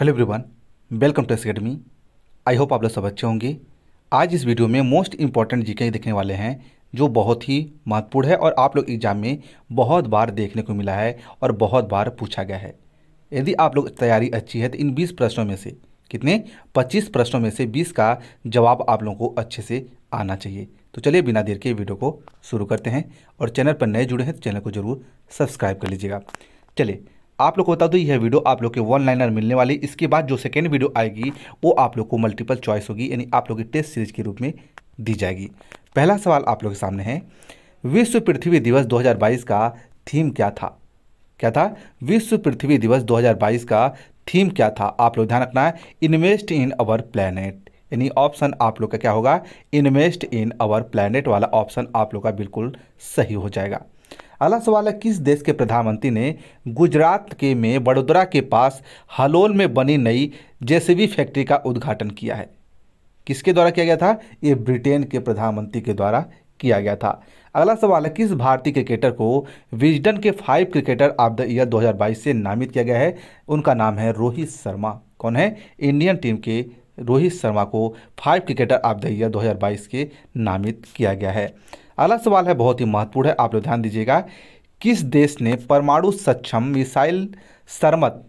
hello everyone welcome to S academy I hope आप लोग सब अच्छे होंगे आज इस वीडियो में मोस्ट इंपॉर्टेंट जीके देखने वाले हैं जो बहुत ही महत्वपूर्ण है और आप लोग एग्जाम में बहुत बार देखने को मिला है और बहुत बार पूछा गया है यदि आप लोग तैयारी अच्छी है तो इन 20 प्रश्नों में से कितने 25 प्रश्नों में से 20 का जवाब आप लोगों को अच्छे से आना चाहिए तो चलिए बिना देर के वीडियो को शुरू करते हैं और चैनल पर नए जुड़े हैं तो चैनल को ज़रूर सब्सक्राइब कर लीजिएगा चलिए आप लोग को बता दो यह वीडियो आप लोग के वन लाइनर मिलने वाली इसके बाद जो सेकेंड वीडियो आएगी वो आप लोग को मल्टीपल चॉइस होगी यानी आप लोग की टेस्ट सीरीज के रूप में दी जाएगी पहला सवाल आप लोग के सामने है विश्व पृथ्वी दिवस 2022 का थीम क्या था क्या था विश्व पृथ्वी दिवस 2022 का थीम क्या था आप लोग ध्यान रखना है इन्वेस्ट इन अवर प्लैनेट यानी ऑप्शन आप लोग का क्या होगा इन्वेस्ट इन अवर प्लानट वाला ऑप्शन आप लोग का बिल्कुल सही हो जाएगा अगला सवाल है किस देश के प्रधानमंत्री ने गुजरात के में वडोदरा के पास हलोल में बनी नई जेसीबी फैक्ट्री का उद्घाटन किया है किसके द्वारा किया गया था ये ब्रिटेन के प्रधानमंत्री के द्वारा किया गया था अगला सवाल है किस भारतीय क्रिकेटर को विजडन के five cricketer of the year 2022 से नामित किया गया है उनका नाम है रोहित शर्मा कौन है इंडियन टीम के रोहित शर्मा को five cricketer of the year 2022 के नामित किया गया है अगला सवाल है बहुत ही महत्वपूर्ण है आप लोग ध्यान दीजिएगा किस देश ने परमाणु सक्षम मिसाइल सरमत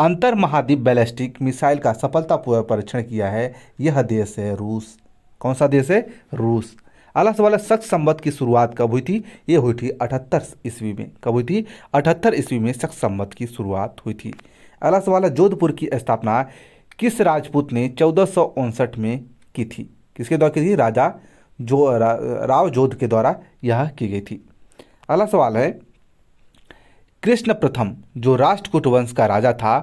अंतर महाद्वीप बैलिस्टिक मिसाइल का सफलतापूर्वक परीक्षण किया है यह देश है रूस कौन सा देश है रूस अगला सवाल है सख्त संबत की शुरुआत कब हुई थी ये हुई थी अठहत्तर ईस्वी में कब हुई थी अठहत्तर ईस्वी में सख्त संबंध की शुरुआत हुई थी अगला सवाल है जोधपुर की स्थापना किस राजपूत ने चौदह में की थी किसके द्वारा की थी राजा जो रा, राव जोध के द्वारा यह की गई थी अगला सवाल है कृष्ण प्रथम जो राष्ट्रकूट वंश का राजा था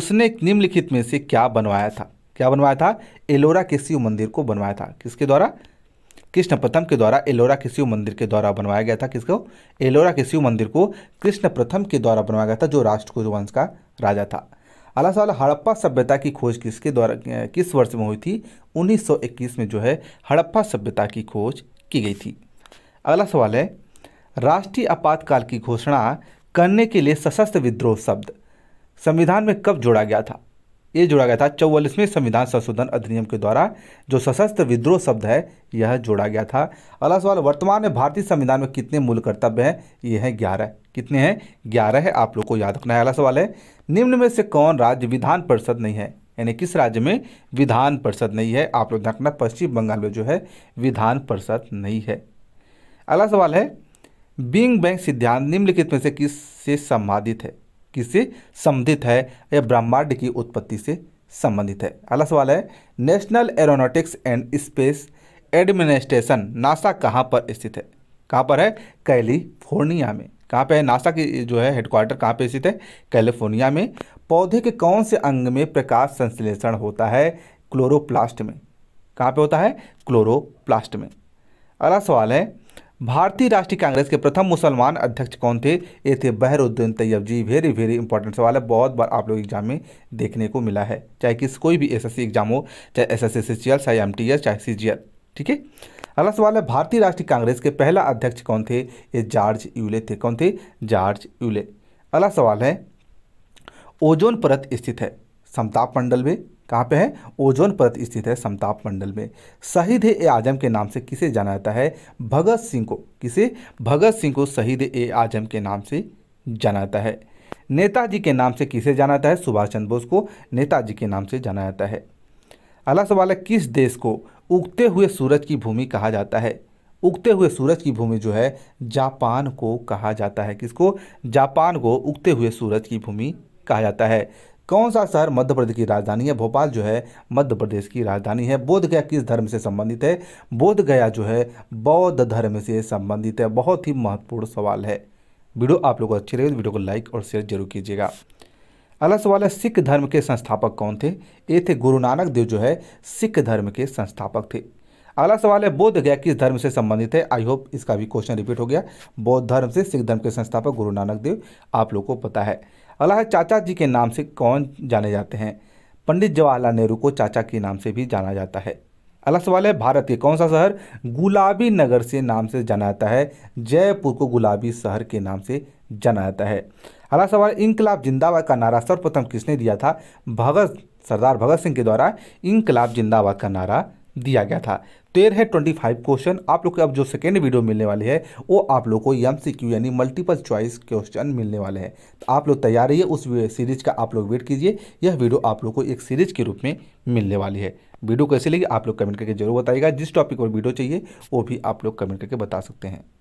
उसने निम्नलिखित में से क्या बनवाया था क्या बनवाया था एलोरा के शिव मंदिर को बनवाया था किसके द्वारा कृष्ण प्रथम के द्वारा एलोरा के शिव मंदिर के द्वारा बनवाया गया था किसको एलोरा के शिव मंदिर को कृष्ण प्रथम के द्वारा बनवाया गया था जो राष्ट्रकूट वंश का राजा था सवाल हड़प्पा सभ्यता की खोज किसके द्वारा किस वर्ष में हुई थी 1921 में जो है हड़प्पा सभ्यता की खोज की गई थी अगला सवाल है राष्ट्रीय आपातकाल की घोषणा करने के लिए सशस्त्र विद्रोह शब्द संविधान में कब जोड़ा गया था ये जोड़ा गया था चौवालीसवें संविधान संशोधन अधिनियम के द्वारा जो सशस्त्र विद्रोह शब्द है यह जोड़ा गया था अगला सवाल वर्तमान में भारतीय संविधान में कितने मूल कर्तव्य हैं ये हैं ग्यारह कितने हैं ग्यारह है आप लोग को याद रखना है अगला सवाल है निम्न में से कौन राज्य विधान परिषद नहीं है यानी किस राज्य में विधान परिषद नहीं है आप लोग रखना पश्चिम बंगाल में जो है विधान परिषद नहीं है अगला सवाल है बिंग बैंक सिद्धांत निम्नलिखित में से किस से संबाधित है किससे संबंधित है या ब्रह्मांड की उत्पत्ति से संबंधित है अगला सवाल है National Aeronautics and Space Administration NASA कहाँ पर स्थित है कहाँ पर है कैलिफोर्निया में कहाँ पे है नासा की जो है हेडक्वार्टर कहाँ पे स्थित है कैलिफोर्निया में पौधे के कौन से अंग में प्रकाश संश्लेषण होता है क्लोरोप्लास्ट में कहाँ पे होता है क्लोरोप्लास्ट में अगला सवाल है भारतीय राष्ट्रीय कांग्रेस के प्रथम मुसलमान अध्यक्ष कौन थे ये थे Badruddin Tyabji very very important सवाल है बहुत बार आप लोग एग्जाम में देखने को मिला है चाहे किस कोई भी एसएससी एग्जाम हो चाहे एस एस एस सी चाहे एम टी एस चाहे सी जी एल ठीक है अगला सवाल है भारतीय राष्ट्रीय कांग्रेस के पहला अध्यक्ष कौन थे ये जॉर्ज यूले थे कौन थे जॉर्ज यूले अगला सवाल है ओजोन परत स्थित है समताप मंडल में कहाँ पे है ओजोन परत स्थित है समताप मंडल में शहीद ए आजम के नाम से किसे जाना जाता है भगत सिंह को किसे भगत सिंह को शहीद ए आजम के नाम से जाना जाता है नेताजी के नाम से किसे जाना जाता है सुभाष चंद्र बोस को नेताजी के नाम से जाना जाता है अला सवाल है किस देश को उगते हुए सूरज की भूमि कहा जाता है उगते हुए सूरज की भूमि जो है जापान को कहा जाता है किसको जापान को उगते हुए सूरज की भूमि कहा जाता है कौन सा शहर मध्य प्रदेश की राजधानी है भोपाल जो है मध्य प्रदेश की राजधानी है बोध गया किस धर्म से संबंधित है बोध गया जो है बौद्ध धर्म से संबंधित है बहुत ही महत्वपूर्ण सवाल है वीडियो आप लोगों को अच्छी लगे तो वीडियो को लाइक और शेयर जरूर कीजिएगा अगला सवाल है सिख धर्म के संस्थापक कौन थे ये थे गुरु नानक देव जो है सिख धर्म के संस्थापक थे अगला सवाल है बौद्ध गया किस धर्म से संबंधित है आई होप इसका भी क्वेश्चन रिपीट हो गया बौद्ध धर्म से सिख धर्म के संस्थापक गुरु नानक देव आप लोग को पता है अगला है चाचा जी के नाम से कौन जाने जाते हैं पंडित जवाहरलाल नेहरू को चाचा के नाम से भी जाना जाता है अगला सवाल है भारत के कौन सा शहर गुलाबी नगर से नाम से जाना जाता है जयपुर को गुलाबी शहर के नाम से जाना जाता है अगला सवाल इनकलाब जिंदाबाद का नारा सर्वप्रथम किसने दिया था भगत सरदार भगत सिंह के द्वारा इनकलाब जिंदाबाद का नारा दिया गया था तेरह है ट्वेंटी फाइव क्वेश्चन आप लोग को अब जो सेकेंड वीडियो मिलने वाली है वो आप लोग को एम सी क्यू यानी मल्टीपल चॉइस क्वेश्चन मिलने वाले हैं तो आप लोग तैयार रहिए उस सीरीज का आप लोग वेट कीजिए यह वीडियो आप लोग को एक सीरीज के रूप में मिलने वाली है वीडियो कैसे लगी आप लोग कमेंट करके जरूर बताइएगा जिस टॉपिक पर वीडियो चाहिए वो भी आप लोग कमेंट करके बता सकते हैं